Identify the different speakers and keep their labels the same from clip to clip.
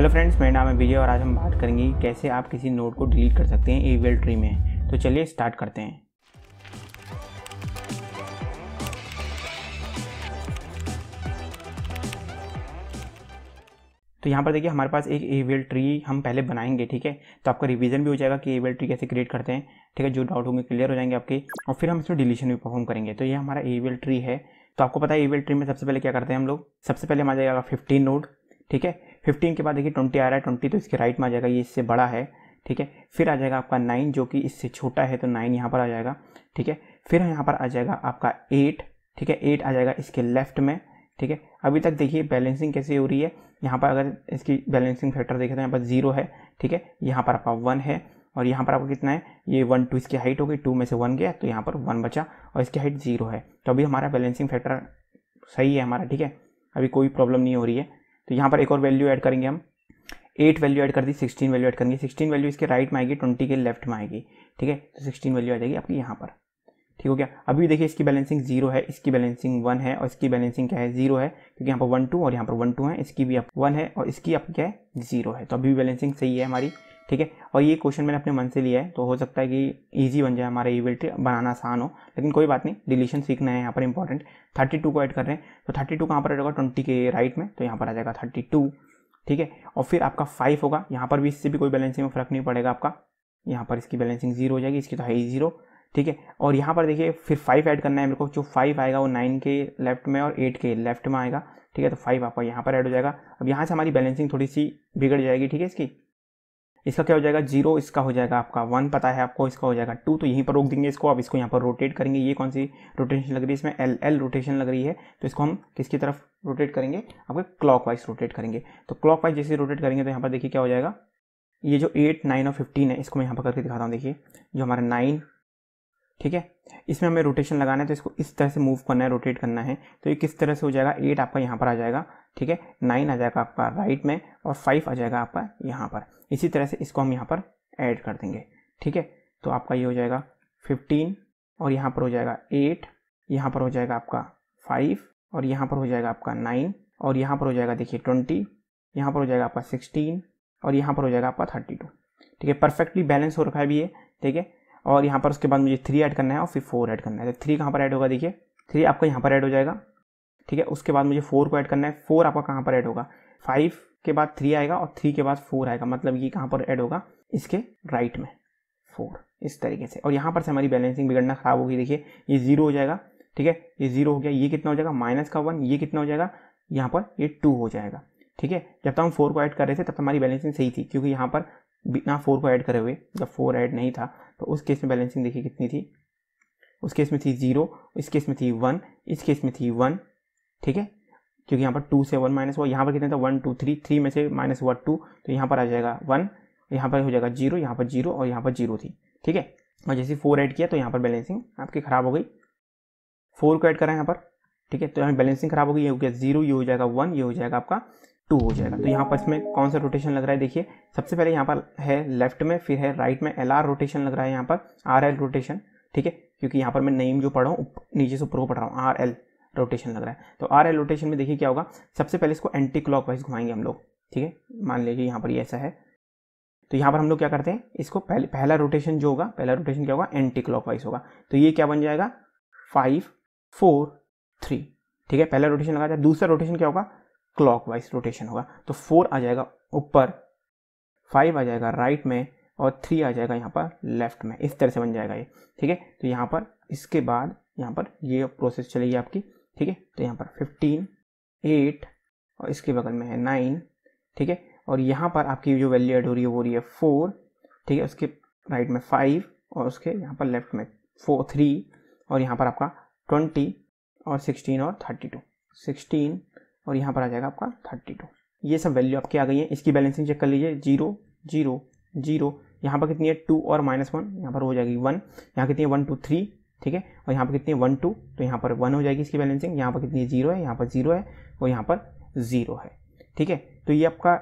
Speaker 1: hello friends मेरा नाम है विजय और आज हम बात करेंगे कैसे आप किसी नोट को डिलीट कर सकते हैं एवियल ट्री में तो चलिए स्टार्ट करते हैं तो यहाँ पर देखिए हमारे पास एक एवियल ट्री हम पहले बनाएंगे ठीक है तो आपका रिवीजन भी हो जाएगा कि एवियल ट्री कैसे क्रिएट करते हैं ठीक है जो डाउट होंगे क्लियर हो जाएंगे आपके और फिर हम इसमें डिलीशन भी परफॉर्म करेंगे तो ये हमारा एवियल ट्री है तो आपको पता है एवियल ट्री में सबसे पहले क्या करते हैं हम लोग सबसे पहले हमारा जाएगा फिफ्टीन नोट ठीक है फिफ्टीन के बाद देखिए ट्वेंटी आ रहा है ट्वेंटी तो इसके राइट में आ जाएगा ये इससे बड़ा है ठीक है फिर आ जाएगा आपका नाइन जो कि इससे छोटा है तो नाइन यहाँ पर आ जाएगा ठीक है फिर यहाँ पर आ जाएगा आपका एट ठीक है एट आ जाएगा इसके लेफ्ट में ठीक है अभी तक देखिए बैलेंसिंग कैसे हो रही है यहाँ पर अगर इसकी बैलेंसिंग फैक्टर देखें तो यहाँ पर ज़ीरो है ठीक है यहाँ पर आपका वन है और यहाँ पर आपका कितना है ये वन टू इसकी हाइट हो गई टू में से वन गया तो यहाँ पर वन बचा और इसकी हाइट ज़ीरो है तो अभी हमारा बैलेंसिंग फैक्टर सही है हमारा ठीक है अभी कोई प्रॉब्लम नहीं हो रही है तो यहाँ पर एक और वैल्यू ऐड करेंगे हम एट वैल्यू ऐड कर दी सिक्सटीन वैल्यू ऐड करेंगे सिक्सटीन वैल्यू इसके राइट में आएगी ट्वेंटी के लेफ्ट में आएगी ठीक है तो सिक्सटीन वैल्यू आ जाएगी आपकी यहाँ पर ठीक हो गया अभी देखिए इसकी बैलेंसिंग जीरो है इसकी बैलेंसिंग वन है और इसकी बैलेंसिंग क्या है जीरो है क्योंकि यहाँ पर वन टू और यहाँ पर वन टू है इसकी भी आप वन है और इसकी आप क्या है जीरो है तो अभी भी बैलेंसिंग सही है हमारी ठीक है और ये क्वेश्चन मैंने अपने मन से लिया है तो हो सकता है कि ईजी बन जाए हमारा इवेंट बनाना आसान हो लेकिन कोई बात नहीं डिलीशन सीखना है यहाँ पर इंपॉर्टेंट थर्टी टू को ऐड कर रहे हैं तो थर्टी टू कहाँ पर रहेगा ट्वेंटी के राइट में तो यहाँ पर आ जाएगा थर्टी टू ठीक है और फिर आपका फाइव होगा यहाँ पर भी इससे भी कोई बैलेंसिंग में फर्क नहीं पड़ेगा आपका यहाँ पर इसकी बैलेंसिंग जीरो हो जाएगी इसकी तो है ही जीरो ठीक है और यहाँ पर देखिए फिर फाइव ऐड करना है मेरे को जो फाइव आएगा वो नाइन के लेफ्ट में और एट के लेफ्ट में आएगा ठीक है तो फाइव आपका यहाँ पर ऐड हो जाएगा अब यहाँ से हमारी बैलेंसिंग थोड़ी सी बिगड़ जाएगी ठीक है इसकी इसका क्या हो जाएगा जीरो इसका हो जाएगा आपका वन पता है आपको इसका हो जाएगा टू तो यहीं पर रोक देंगे इसको अब इसको यहाँ पर रोटेट करेंगे ये कौन सी रोटेशन लग रही है इसमें एल एल रोटेशन लग रही है तो इसको हम किसकी तरफ रोटेट करेंगे आपके क्लॉक वाइज रोटेट करेंगे तो क्लॉक वाइज जैसे रोटेट करेंगे तो यहाँ पर देखिए क्या हो जाएगा ये जो एट नाइन और फिफ्टीन है इसको मैं यहाँ पर करके दिखाता हूँ देखिए जो हमारा नाइन ठीक है इसमें हमें रोटेशन लगाना है तो इसको इस तरह से मूव करना है रोटेट करना है तो ये किस तरह से हो जाएगा एट आपका यहाँ पर आ जाएगा ठीक है नाइन आ जाएगा आपका राइट में और फाइव आ जाएगा आपका यहाँ पर इसी तरह से इसको हम यहाँ पर ऐड कर देंगे ठीक है तो आपका ये हो जाएगा फिफ्टीन और यहाँ पर हो जाएगा एट यहाँ पर हो जाएगा आपका फाइव और यहाँ पर हो जाएगा आपका नाइन और यहाँ पर हो जाएगा देखिए ट्वेंटी यहाँ पर हो जाएगा आपका सिक्सटीन और यहाँ पर हो जाएगा आपका थर्टी टू ठीक है परफेक्टली बैलेंस हो रखा है भी ये ठीक है और यहाँ पर उसके बाद मुझे थ्री ऐड करना है और फिर फोर ऐड करना है तो थ्री कहाँ पर ऐड होगा देखिए थ्री आपका यहाँ पर ऐड हो जाएगा ठीक है उसके बाद मुझे फोर को ऐड करना है फोर आपका कहाँ पर ऐड होगा फाइव के बाद थ्री आएगा और थ्री के बाद फोर आएगा मतलब ये कहाँ पर ऐड होगा इसके राइट में फोर इस तरीके से और यहाँ पर से हमारी बैलेंसिंग बिगड़ना खराब होगी देखिए ये जीरो हो जाएगा ठीक है ये जीरो हो गया ये कितना हो जाएगा माइनस का वन ये कितना हो जाएगा यहाँ पर ये टू हो जाएगा ठीक है जब तक हम फोर को ऐड कर रहे थे तब तक हमारी बैलेंसिंग सही थी क्योंकि यहाँ पर बिना फोर को ऐड करे हुए जब फोर ऐड नहीं था तो उस केस में बैलेंसिंग देखिए कितनी थी उस केस में थी जीरो इस केस में थी वन इस केस में थी वन ठीक है क्योंकि यहाँ पर टू से वन माइनस हुआ यहाँ पर कितना था वन टू थ्री थ्री में से माइनस हुआ टू तो यहाँ पर आ जाएगा वन यहाँ पर हो जाएगा जीरो यहाँ पर जीरो और यहाँ पर जीरो थी ठीक है और जैसे फोर ऐड किया तो यहाँ पर बैलेंसिंग आपकी ख़राब हो गई फोर को ऐड करा यहाँ पर ठीक है तो यहाँ बैलेंसिंग खराब हो गई ये हो गया जीरो ये हो जाएगा वन ये हो जाएगा आपका टू हो जाएगा तो यहाँ पर इसमें कौन सा रोटेशन लग रहा है देखिए सबसे पहले यहाँ पर है लेफ्ट में फिर है राइट में एल आर रोटेशन लग रहा है यहाँ पर आर एल रोटेशन ठीक है क्योंकि यहाँ पर मैं नेम जो पढ़ रहा हूँ नीचे से ऊपर को पढ़ रहा हूँ आर एल रोटेशन लग रहा है तो आ रहा है रोटेशन में देखिए क्या होगा सबसे पहले इसको एंटी क्लॉक वाइज घुमाएंगे हम लोग ठीक है मान लीजिए यहाँ पर ये ऐसा है तो यहाँ पर हम लोग क्या करते हैं इसको पहले पहला रोटेशन जो होगा पहला रोटेशन क्या होगा एंटी क्लॉक वाइज होगा तो ये क्या बन जाएगा फाइव फोर थ्री ठीक है पहला रोटेशन लगा जाए दूसरा रोटेशन क्या होगा क्लॉक वाइज रोटेशन होगा तो फोर आ जाएगा ऊपर फाइव आ जाएगा राइट में और थ्री आ जाएगा यहाँ पर लेफ्ट में इस तरह से बन जाएगा ये ठीक है तो यहाँ पर इसके बाद यहाँ पर ये प्रोसेस चलेगी आपकी ठीक है तो यहाँ पर फिफ्टीन एट और इसके बगल में है नाइन ठीक है और यहाँ पर आपकी जो वैल्यू एड हो रही है वो रही है फोर ठीक है उसके राइट में फाइव और उसके यहाँ पर लेफ्ट में फोर थ्री और यहाँ पर आपका ट्वेंटी और सिक्सटीन और थर्टी टू सिक्सटीन और यहाँ पर आ जाएगा आपका थर्टी टू ये सब वैल्यू आपकी आ गई है इसकी बैलेंसिंग चेक कर लीजिए जीरो जीरो जीरो यहाँ पर कितनी है टू और माइनस वन यहाँ पर हो जाएगी वन यहाँ कितनी है वन टू थ्री ठीक है और यहाँ पर कितनी वन टू तो यहाँ पर वन हो जाएगी इसकी बैलेंसिंग यहाँ पर कितनी जीरो है यहाँ पर जीरो है और यहाँ पर ज़ीरो है ठीक है तो ये आपका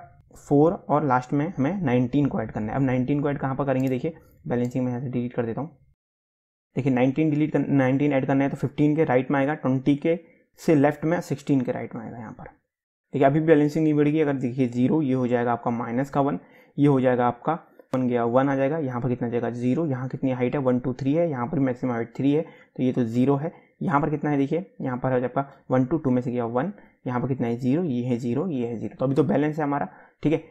Speaker 1: फोर और लास्ट में हमें नाइनटीन को ऐड करना है अब नाइनटीन को ऐड कहाँ पर करेंगे देखिए बैलेंसिंग में यहाँ से डिलीट कर देता हूँ देखिए नाइनटीन डिलीट कर नाइनटीन ऐड करना है तो फिफ्टीन के राइट में आएगा ट्वेंटी के से लेफ्ट में सिक्सटीन के राइट में आएगा यहाँ पर देखिए अभी बैलेंसिंग नहीं बढ़ेगी अगर देखिए जीरो ये हो जाएगा आपका माइनस का वन ये हो जाएगा आपका बन गया वन आ जाएगा यहाँ पर कितना जाएगा जीरो यहाँ कितनी हाइट है वन टू थ्री है यहाँ पर मैक्सिमम हाइट थ्री है तो ये तो जीरो है यहाँ पर कितना है देखिए यहाँ पर है आपका वन टू टू में से गया वन यहाँ पर कितना है जीरो ये है जीरो ये है जीरो तो अभी तो बैलेंस है हमारा ठीक है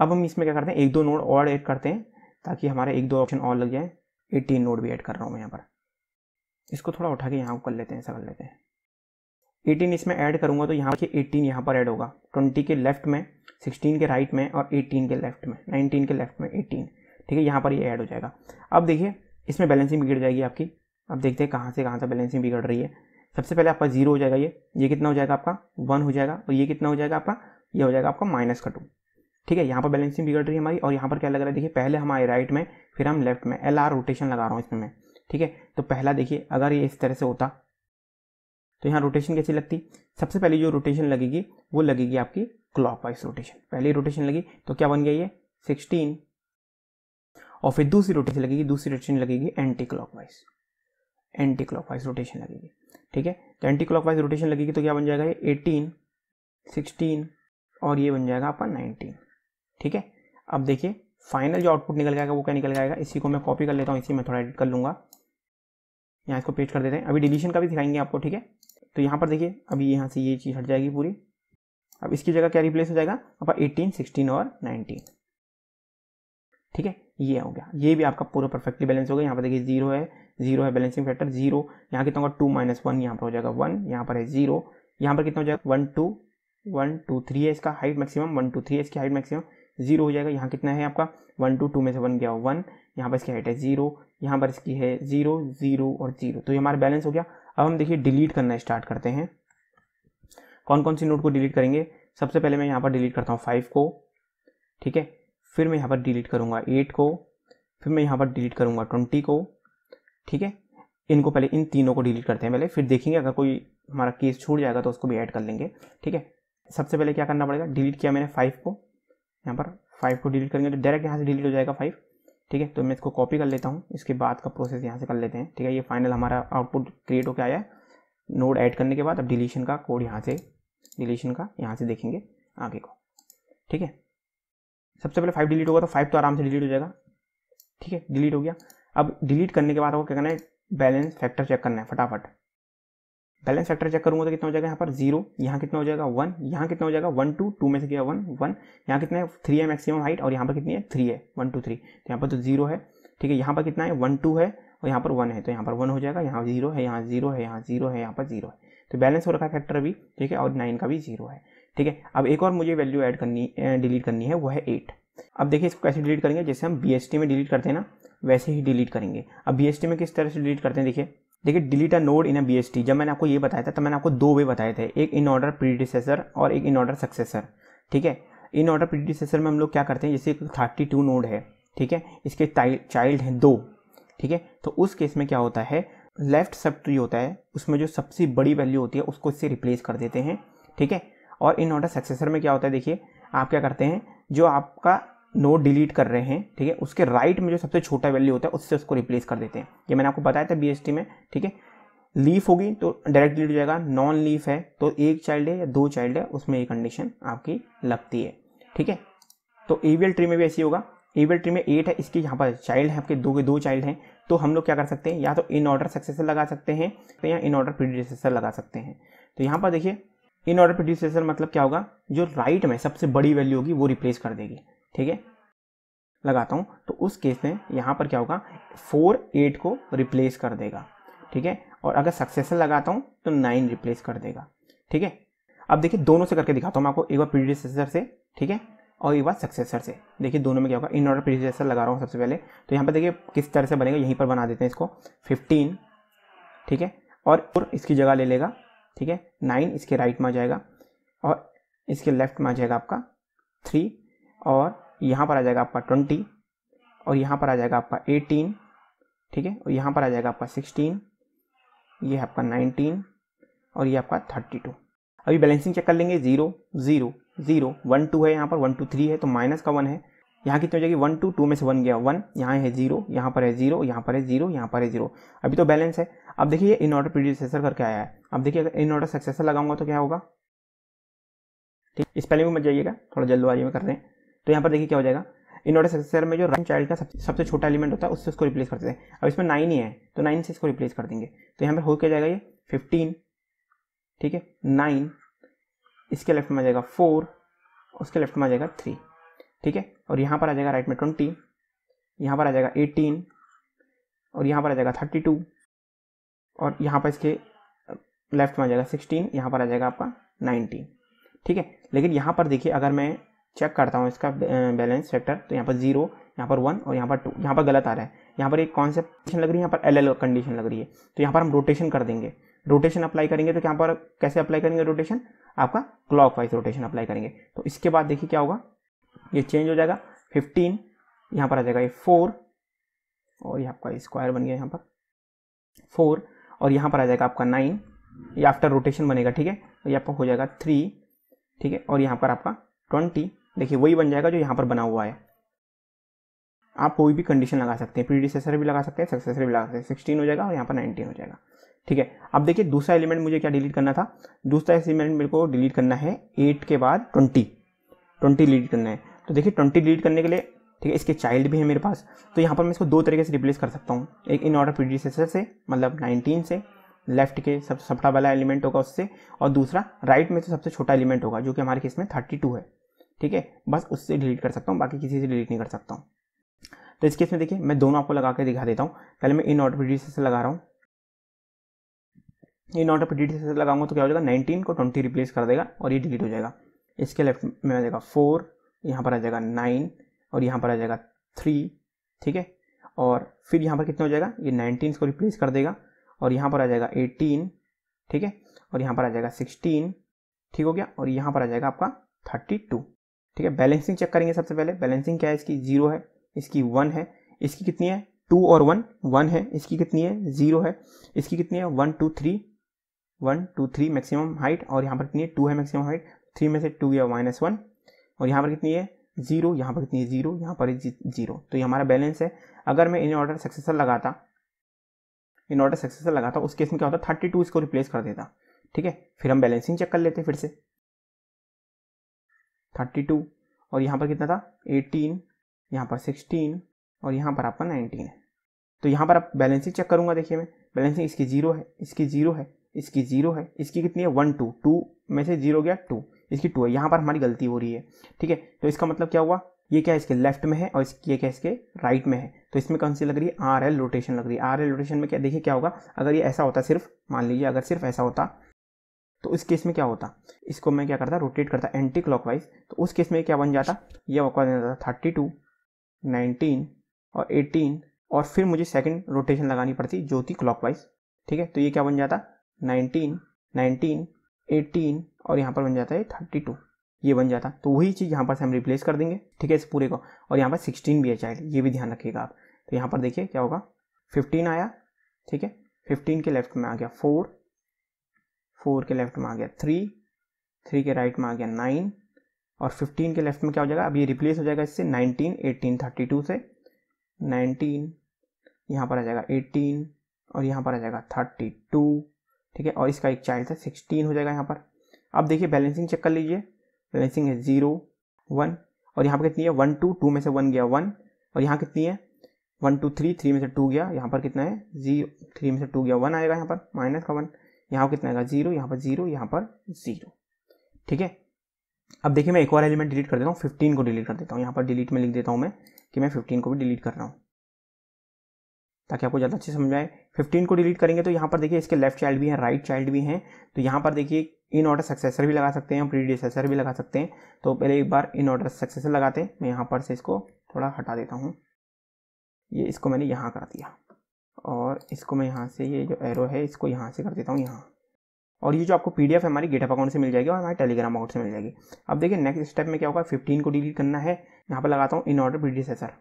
Speaker 1: अब हम इसमें क्या करते हैं एक दो नोड और ऐड करते हैं ताकि हमारे एक दो ऑप्शन और लग जाए एटीन नोड भी ऐड कर रहा हूँ मैं यहाँ पर इसको थोड़ा उठा के यहाँ कर लेते हैं ऐसा कर लेते हैं 18 इसमें ऐड करूंगा तो यहाँ देखिए 18 यहाँ पर ऐड होगा 20 के लेफ्ट में 16 के राइट में और 18 के लेफ्ट में 19 के लेफ्ट में 18 ठीक है यहाँ पर ये यह ऐड हो जाएगा अब देखिए इसमें बैलेंसिंग बिगड़ जाएगी आपकी अब देखते हैं कहाँ से कहाँ से बैलेंसिंग बिगड़ रही है सबसे पहले आपका जीरो हो जाएगा ये ये कितना हो जाएगा आपका वन हो जाएगा और ये कितना हो जाएगा आपका ये हो जाएगा आपका माइनस का टू ठीक है यहाँ पर बैलेंसिंग बिगड़ रही है हमारी और यहाँ पर क्या लग रहा है देखिए पहले हमारे राइट में फिर हम लेफ्ट में एल आर रोटेशन लगा रहा हूँ इसमें मैं ठीक है तो पहला देखिए अगर ये इस तरह से होता तो यहाँ रोटेशन कैसी लगती सबसे पहले जो रोटेशन लगेगी वो लगेगी आपकी वाइज रोटेशन पहली रोटेशन लगी तो क्या बन गया ये सिक्सटीन और फिर दूसरी रोटेशन लगेगी दूसरी रोटेशन लगेगी anti wise anti wise rotation लगेगी ठीक है तो एंटी वाइज रोटेशन लगेगी तो क्या बन जाएगा ये एटीन सिक्सटीन और ये बन जाएगा आपका नाइनटीन ठीक है अब देखिए फाइनल जो आउटपुट निकल जाएगा वो क्या निकल जाएगा इसी को मैं कॉपी कर लेता हूँ इसी में थोड़ा एडिट कर लूँगा यहाँ इसको पेस्ट कर देते हैं अभी डिलीशन का भी दिखाएंगे आपको ठीक है तो यहाँ पर देखिए अभी यहाँ से ये चीज़ हट जाएगी पूरी अब इसकी जगह क्या रिप्लेस हो जाएगा आपका एटीन सिक्सटीन और नाइनटीन ठीक है ये हो गया ये भी आपका पूरा परफेक्टली बैलेंस हो गया यहाँ पर देखिए जीरो है जीरो है बैलेंसिंग फैक्टर जीरो यहाँ कितना होगा टू माइनस वन यहाँ पर हो जाएगा वन यहाँ पर है जीरो यहाँ पर कितना हो जाएगा one two one two three है इसका height maximum one two three है इसकी हाइट मैक्सिमम जीरो हो जाएगा यहाँ कितना है आपका वन टू टू में से वन गया वन यहाँ पर इसकी हाइट है जीरो यहाँ पर इसकी है जीरो जीरो और जीरो तो ये हमारा बैलेंस हो गया अब हम देखिए डिलीट करना स्टार्ट करते हैं कौन कौन सी नोट को डिलीट करेंगे सबसे पहले मैं यहाँ पर डिलीट करता हूँ फाइव को ठीक है फिर मैं यहाँ पर डिलीट करूँगा एट को फिर मैं यहाँ पर डिलीट करूँगा ट्वेंटी को ठीक है इनको पहले इन तीनों को डिलीट करते हैं पहले फिर देखेंगे अगर कोई हमारा केस छूट जाएगा तो उसको भी ऐड कर लेंगे ठीक है सबसे पहले क्या करना पड़ेगा डिलीट किया मैंने फाइव को यहाँ पर फाइव को डिलीट करेंगे तो डायरेक्ट यहाँ से डिलीट हो जाएगा फाइव ठीक है तो मैं इसको कॉपी कर लेता हूँ इसके बाद का प्रोसेस यहाँ से कर लेते हैं ठीक है ये फाइनल हमारा आउटपुट क्रिएट होकर आया नोड ऐड करने के बाद अब डिलीशन का कोड यहाँ से डिलीशन का यहाँ से देखेंगे आगे को ठीक है सबसे पहले फाइव डिलीट होगा तो फाइव तो आराम से डिलीट हो जाएगा ठीक है डिलीट हो गया अब डिलीट करने के बाद आपको क्या करना है बैलेंस फैक्टर चेक करना है फटाफट बैलेंस फैक्टर चेक करूंगा तो कितना हो जाएगा यहाँ पर जीरो यहाँ कितना हो जाएगा वन यहाँ कितना हो जाएगा वन टू टू में से क्या वन वन यहाँ कितना है थ्री है मैक्सिमम हाइट और यहाँ पर कितनी है थ्री है वन टू थ्री तो यहाँ पर तो जीरो है ठीक है यहाँ पर कितना है वन टू है और यहाँ पर वन है तो यहाँ पर वन हो जाएगा यहाँ जीरो है यहाँ जीरो है यहाँ जीरो है यहाँ पर जीरो है तो बैलेंस हो रखा है फैक्टर भी ठीक है और नाइन का भी जीरो है ठीक है अब एक और मुझे वैल्यू एड करनी डिलीट करनी है वो है एट अब देखिए इसको कैसे डिलीट करेंगे जैसे हम बी में डिलीट करते हैं ना वैसे ही डिलीट करेंगे अब बी में किस तरह से डिलीट करते हैं देखिए देखिए delete a node in a B जब मैंने आपको ये बताया था तो मैंने आपको दो वे बताए थे एक इन ऑर्डर प्रीडिसेसर और एक इन ऑर्डर सक्सेसर ठीक है इन ऑर्डर प्रीडिसेसर में हम लोग क्या करते हैं जैसे थर्टी टू नोड है ठीक है इसके चाइल्ड हैं दो ठीक है तो उस केस में क्या होता है लेफ्ट सब ट्री होता है उसमें जो सबसे बड़ी वैल्यू होती है उसको इससे रिप्लेस कर देते हैं ठीक है और इन ऑर्डर सक्सेसर में क्या होता है देखिए आप क्या करते हैं जो आपका नोड डिलीट कर रहे हैं ठीक है उसके राइट में जो सबसे छोटा वैल्यू होता है उससे उसको रिप्लेस कर देते हैं ये मैंने आपको बताया था बी में ठीक है लीफ होगी तो डायरेक्ट डिलीट हो जाएगा नॉन लीफ है तो एक चाइल्ड है या दो चाइल्ड है उसमें ये कंडीशन आपकी लगती है ठीक है तो एवियल ट्री में भी ऐसी होगा एवियल ट्री में एट है इसके यहाँ पर चाइल्ड है आपके दो के दो चाइल्ड हैं तो हम लोग क्या कर सकते हैं या तो इन ऑर्डर सक्सेसर लगा सकते हैं तो या इन ऑर्डर प्रीडिसेसर लगा सकते हैं तो यहाँ पर देखिए इन ऑर्डर प्रीडिसेसर मतलब क्या होगा जो राइट में सबसे बड़ी वैल्यू होगी वो रिप्लेस कर देगी ठीक है लगाता हूँ तो उस केस में यहाँ पर क्या होगा फोर एट को रिप्लेस कर देगा ठीक है और अगर सक्सेसर लगाता हूँ तो नाइन रिप्लेस कर देगा ठीक है अब देखिए दोनों से करके दिखाता हूँ आपको एक बार प्रीडिसेसर से ठीक है और एक बार सक्सेसर से देखिए दोनों में क्या होगा इन ऑर्डर प्रीडिसेसर लगा रहा हूँ सबसे पहले तो यहाँ पर देखिए किस तरह से बनेगा यहीं पर बना देते हैं इसको फिफ्टीन ठीक है और इसकी जगह ले लेगा ठीक है नाइन इसके राइट में आ जाएगा और इसके लेफ्ट में आ जाएगा आपका थ्री और यहाँ पर आ जाएगा आपका ट्वेंटी और यहाँ पर आ जाएगा आपका एटीन ठीक है और यहाँ पर आ जाएगा आपका सिक्सटीन ये आपका नाइनटीन और ये आपका थर्टी टू अभी बैलेंसिंग चेक कर लेंगे zero zero zero one two है यहाँ पर वन टू थ्री है तो माइनस का वन है यहाँ कितनी हो जाएगी वन टू टू में से वन गया वन यहाँ है जीरो यहाँ पर है जीरो यहाँ पर है जीरो यहाँ पर है जीरो अभी तो बैलेंस है अब देखिए इन ऑर्डर प्रीडिसेसर करके आया है अब देखिए अगर इन ऑर्डर सक्सेसर लगाऊंगा तो क्या होगा ठीक इस पहले में मत जाइएगा थोड़ा जल्दबाजी में कर रहे हैं तो यहाँ पर देखिए क्या हो जाएगा इन ऑर्डर सक्सेसर में जो राइट चाइल्ड का सबसे छोटा एलिमेंट होता है उससे उसको रिप्लेस करते हैं अब इसमें नाइन ही है तो नाइन से इसको रिप्लेस कर देंगे तो यहाँ पर हो क्या जाएगा ये फिफ्टीन ठीक है नाइन इसके लेफ्ट में आ जाएगा फोर उसके लेफ्ट में आ जाएगा थ्री ठीक है और यहाँ पर आ जाएगा राइट में ट्वेंटी यहाँ पर आ जाएगा एटीन और यहाँ पर आ जाएगा थर्टी टू और यहाँ पर इसके लेफ्ट में आ जाएगा सिक्सटीन यहाँ पर आ जाएगा आपका नाइनटीन ठीक है लेकिन यहाँ पर देखिए अगर मैं चेक करता हूँ इसका बैलेंस फैक्टर तो यहाँ पर जीरो यहाँ पर वन और यहाँ पर टू यहाँ पर गलत आ रहा है यहाँ पर एक कॉन्सेप्ट लग रही है यहाँ पर एल एल कंडीशन लग रही है तो यहाँ पर हम रोटेशन कर देंगे रोटेशन अप्लाई करेंगे तो यहाँ पर कैसे अप्लाई करेंगे रोटेशन आपका क्लॉक वाइज रोटेशन अप्लाई करेंगे तो इसके बाद देखिए क्या होगा ये चेंज हो जाएगा फिफ्टीन यहाँ पर आ जाएगा ये फोर और ये आपका स्क्वायर बन गया यहाँ पर फोर और यहाँ पर आ जाएगा आपका नाइन ये आफ्टर रोटेशन बनेगा ठीक है ये आपका हो जाएगा थ्री ठीक है और यहाँ पर आपका ट्वेंटी देखिए वही बन जाएगा जो यहाँ पर बना हुआ है आप कोई भी कंडीशन लगा सकते हैं प्री भी लगा सकते हैं सक्सेसर भी लगा सकते हैं सिक्सटीन हो जाएगा और यहाँ पर नाइनटीन हो जाएगा ठीक है अब देखिए दूसरा एलिमेंट मुझे क्या डिलीट करना था दूसरा एलिमेंट मेरे को डिलीट करना है एट के बाद ट्वेंटी ट्वेंटी डिलीट करना है तो देखिए ट्वेंटी डिलीट करने के लिए ठीक है इसके चाइल्ड भी है मेरे पास तो यहाँ पर मैं इसको दो तरीके से रिप्लेस कर सकता हूँ एक इन ऑर्डर प्रीडिसेसर से मतलब नाइनटीन से लेफ्ट के सब सबटा वाला एलिमेंट होगा उससे और दूसरा राइट में तो सबसे छोटा एलिमेंट होगा जो कि हमारे केस में थर्टी टू है ठीक है बस उससे डिलीट कर सकता हूँ बाकी किसी से डिलीट नहीं कर सकता हूँ तो इस केस में देखिए मैं दोनों आपको लगा के दिखा देता हूँ पहले मैं इन ऑटोपेडिट से लगा रहा हूँ इन ऑटोपेडिट से लगाऊंगा तो क्या हो जाएगा नाइनटीन को ट्वेंटी रिप्लेस कर देगा और ये डिलीट हो जाएगा इसके लेफ्ट में आ जाएगा फोर यहाँ पर आ जाएगा नाइन और यहाँ पर आ जाएगा थ्री ठीक है और फिर यहाँ पर कितना हो जाएगा ये नाइनटीन को रिप्लेस कर देगा और यहाँ पर आ जाएगा एटीन ठीक है और यहाँ पर आ जाएगा सिक्सटीन ठीक हो गया और यहाँ पर आ जाएगा आपका थर्टी टू ठीक है बैलेंसिंग चेक करेंगे सबसे पहले बैलेंसिंग क्या है इसकी जीरो है इसकी वन है इसकी कितनी है टू और वन वन है इसकी कितनी है जीरो है इसकी कितनी है one two three one two three maximum height और यहाँ पर कितनी है टू है मैक्सिमम हाइट थ्री में से टू या माइनस वन और यहाँ पर कितनी है जीरो यहाँ पर कितनी है जीरो यहाँ पर जीरो तो ये हमारा बैलेंस है अगर मैं इन ऑर्डर सक्सेसर लगाता इन ऑर्डर सक्सेसर लगाता उस केस में क्या होता थर्टी टू इसको रिप्लेस कर देता ठीक है फिर हम बैलेंसिंग चेक कर लेते फिर से थर्टी टू और यहाँ पर कितना था एटीन यहाँ पर सिक्सटीन और यहाँ पर आपका नाइनटीन है तो यहाँ पर आप बैलेंसिंग चेक करूँगा देखिए मैं बैलेंसिंग इसकी जीरो है इसकी जीरो है इसकी जीरो है इसकी कितनी है वन टू टू में से जीरो गया टू इसकी टू है यहाँ पर हमारी गलती हो रही है ठीक है तो इसका मतलब क्या हुआ ये क्या इसके लेफ्ट में है और इसकी ये क्या इसके राइट में है तो इसमें कौन सी लग रही है आर एल रोटेशन लग रही है आर एल रोटेशन में क्या देखिए क्या होगा अगर ये ऐसा होता सिर्फ मान लीजिए अगर सिर्फ ऐसा होता तो उस केस में क्या होता इसको मैं क्या करता रोटेट करता एंटी क्लॉकवाइज तो उस केस में क्या बन जाता यह आपका बन जाता थर्टी टू नाइनटीन और एटीन और फिर मुझे सेकेंड रोटेशन लगानी पड़ती जो थी क्लॉकवाइज ठीक है तो ये क्या बन जाता नाइनटीन नाइनटीन एटीन और यहाँ पर बन जाता है थर्टी टू ये बन जाता तो वही चीज़ यहाँ पर से हम रिप्लेस कर देंगे ठीक है इस पूरे को और यहाँ पर सिक्सटीन भी है चाहिए ये भी ध्यान रखिएगा आप तो यहाँ पर देखिए क्या होगा फिफ्टीन आया ठीक है फिफ्टीन के लेफ्ट में आ गया फोर फोर के लेफ्ट में आ गया थ्री थ्री के राइट में आ गया नाइन और फिफ्टीन के लेफ्ट में क्या हो जाएगा अब ये रिप्लेस हो जाएगा इससे नाइनटीन एटीन थर्टी टू से नाइनटीन यहाँ पर आ जाएगा एटीन और यहाँ पर आ जाएगा थर्टी टू ठीक है और इसका एक चाइल्ड है सिक्सटीन हो जाएगा यहाँ पर अब देखिए बैलेंसिंग चेक कर लीजिए बैलेंसिंग है ज़ीरो वन और यहाँ पर कितनी है वन टू टू में से वन गया वन और यहाँ कितनी है वन टू थ्री थ्री में से टू गया यहाँ पर कितना है जीरो थ्री में से टू गया वन आएगा यहाँ पर माइनस का वन यहाँ कितना आएगा जीरो यहाँ पर जीरो यहाँ पर जीरो ठीक है अब देखिए मैं एक और एलिमेंट डिलीट कर देता हूँ फिफ्टीन को डिलीट कर देता हूँ यहाँ पर डिलीट में लिख देता हूँ मैं कि मैं फिफ्टीन को भी डिलीट कर रहा हूँ ताकि आपको ज़्यादा अच्छे समझ आए फिफ्टीन को डिलीट करेंगे तो यहाँ पर देखिए इसके लेफ्ट चाइल्ड भी हैं राइट चाइल्ड भी हैं तो यहाँ पर देखिए इन ऑर्डर सक्सेसर भी लगा सकते हैं प्रीडिसेसर भी लगा सकते हैं तो पहले एक बार इन ऑर्डर सक्सेसर लगाते हैं मैं यहाँ पर से इसको थोड़ा हटा देता हूँ ये इसको मैंने यहाँ कर दिया और इसको मैं यहाँ से ये जो एरो है इसको यहाँ से कर देता हूँ यहाँ और ये जो आपको पी है हमारी गेटअप अकाउंट से मिल जाएगी और हमारे टेलीग्राम अकाउंट से मिल जाएगी अब देखिए नेक्स्ट स्टेप में क्या होगा फिफ्टीन को डिलीट करना है यहाँ पर लगाता हूँ in order predecessor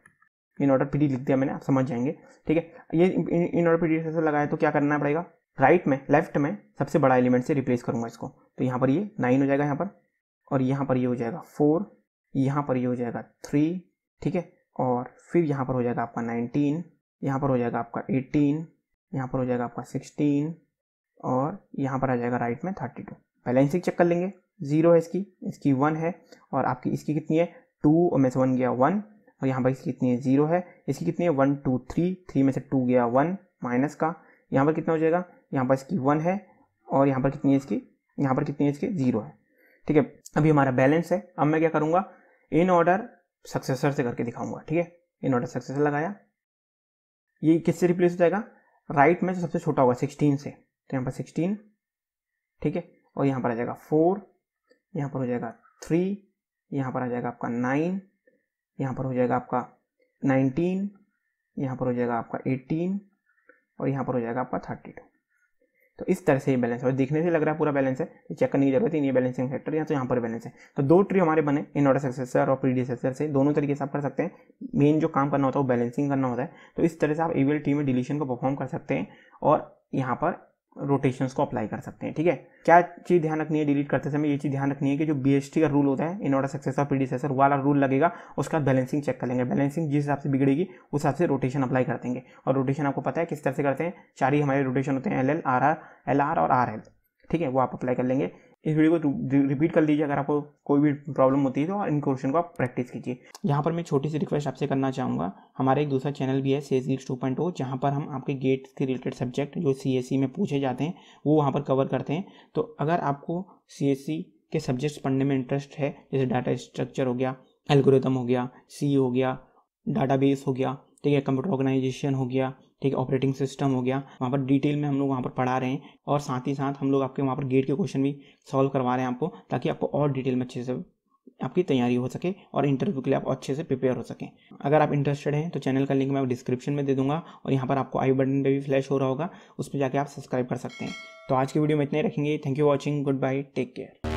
Speaker 1: in order P लिख दिया मैंने आप समझ जाएंगे ठीक है ये इन ऑर्डर प्रीडिसेसर लगाया तो क्या करना पड़ेगा राइट में लेफ्ट में सबसे बड़ा एलिमेंट से रिप्लेस करूँगा इसको तो यहाँ पर ये नाइन हो जाएगा यहाँ पर और यहाँ पर ये हो जाएगा फोर यहाँ पर ये हो जाएगा थ्री ठीक है और फिर यहाँ पर हो जाएगा आपका नाइनटीन यहाँ पर हो जाएगा आपका 18 यहाँ पर हो जाएगा आपका 16 और यहाँ पर आ जाएगा राइट में 32 पहले इनसे चेक कर लेंगे जीरो है इसकी इसकी वन है और आपकी इसकी कितनी है टू और में से वन गया वन और यहाँ पर इसकी कितनी है जीरो है इसकी कितनी है वन टू थ्री थ्री में से टू गया वन माइनस का यहाँ पर कितना हो जाएगा यहाँ पर इसकी वन है और यहाँ पर कितनी है इसकी यहाँ पर कितनी है इसकी जीरो है ठीक है अभी हमारा बैलेंस है अब मैं क्या करूँगा इन ऑर्डर सक्सेसर से करके दिखाऊंगा ठीक है इन ऑर्डर सक्सेसर लगाया ये किससे रिप्लेस हो जाएगा राइट में जो सबसे छोटा होगा सिक्सटीन से तो यहाँ पर सिक्सटीन ठीक है और यहाँ पर आ जाएगा फोर यहाँ पर हो जाएगा थ्री यहाँ पर आ जाएगा आपका नाइन यहाँ पर हो जाएगा आपका नाइनटीन यहाँ पर हो जाएगा आपका एटीन और यहाँ पर हो जाएगा आपका थर्टी टू तो इस तरह से ये बैलेंस है और दिखने से लग रहा है पूरा बैलेंस है तो चेक करने की जरूरत है बैलेंसिंग फैक्टर या तो यहाँ पर बैलेंस है तो दो ट्री हमारे बने इन ऑर्डर सक्सेसर और प्रीडिसेसर से दोनों तरीके से आप कर सकते हैं मेन जो काम करना होता है वो बैलेंसिंग करना होता है तो इस तरह से आप ईवीएल ट्री में डिलीशन को परफॉर्म कर सकते हैं और यहाँ पर रोटेशंस को अप्लाई कर सकते हैं ठीक है क्या चीज़ ध्यान रखनी है डिलीट करते समय ये चीज़ ध्यान रखनी है कि जो बी का रूल होता है इन ऑर्डर ऑफ पी वाला रूल लगेगा उसका बैलेंसिंग चेक कर लेंगे बैलेंसिंग जिस हिसाब से बिगड़ेगी उस हिसाब से रोटेशन अप्लाई कर देंगे और रोटेशन आपको पता है किस तरह से करते हैं चार ही हमारे रोटेशन होते हैं L L R R L R और आर एल ठीक है वो आप अप्लाई कर लेंगे इस वीडियो को रिपीट कर लीजिए अगर आपको कोई भी प्रॉब्लम होती है तो इन क्वेश्चन को आप प्रैक्टिस कीजिए यहाँ पर मैं छोटी सी रिक्वेस्ट आपसे करना चाहूँगा हमारा एक दूसरा चैनल भी है सी एस टू पॉइंट जहाँ पर हम आपके गेट्स के रिलेटेड सब्जेक्ट जो सी e में पूछे जाते हैं वो वहाँ पर कवर करते हैं तो अगर आपको सी e के सब्जेक्ट्स पढ़ने में इंटरेस्ट है जैसे डाटा स्ट्रक्चर हो गया एल्गोरिदम हो गया सी e हो गया डाटा हो गया ठीक है कंप्यूटर ऑर्गेनाइजेशन हो गया ठीक है ऑपरेटिंग सिस्टम हो गया वहाँ पर डिटेल में हम लोग वहाँ पर पढ़ा रहे हैं और साथ ही साथ हम लोग आपके वहाँ पर गेट के क्वेश्चन भी सॉल्व करवा रहे हैं आपको ताकि आपको और डिटेल में अच्छे से आपकी तैयारी हो सके और इंटरव्यू के लिए आप अच्छे से प्रिपेयर हो सकें अगर आप इंटरेस्टेड हैं तो चैनल का लिंक मैं डिस्क्रिप्शन में दे दूंगा और यहाँ पर आपको आई बटन पर भी फ्लैश हो रहा होगा उस पर जाकर आप सब्सक्राइब कर सकते हैं तो आज की वीडियो में इतने रखेंगे thank you watching good bye take care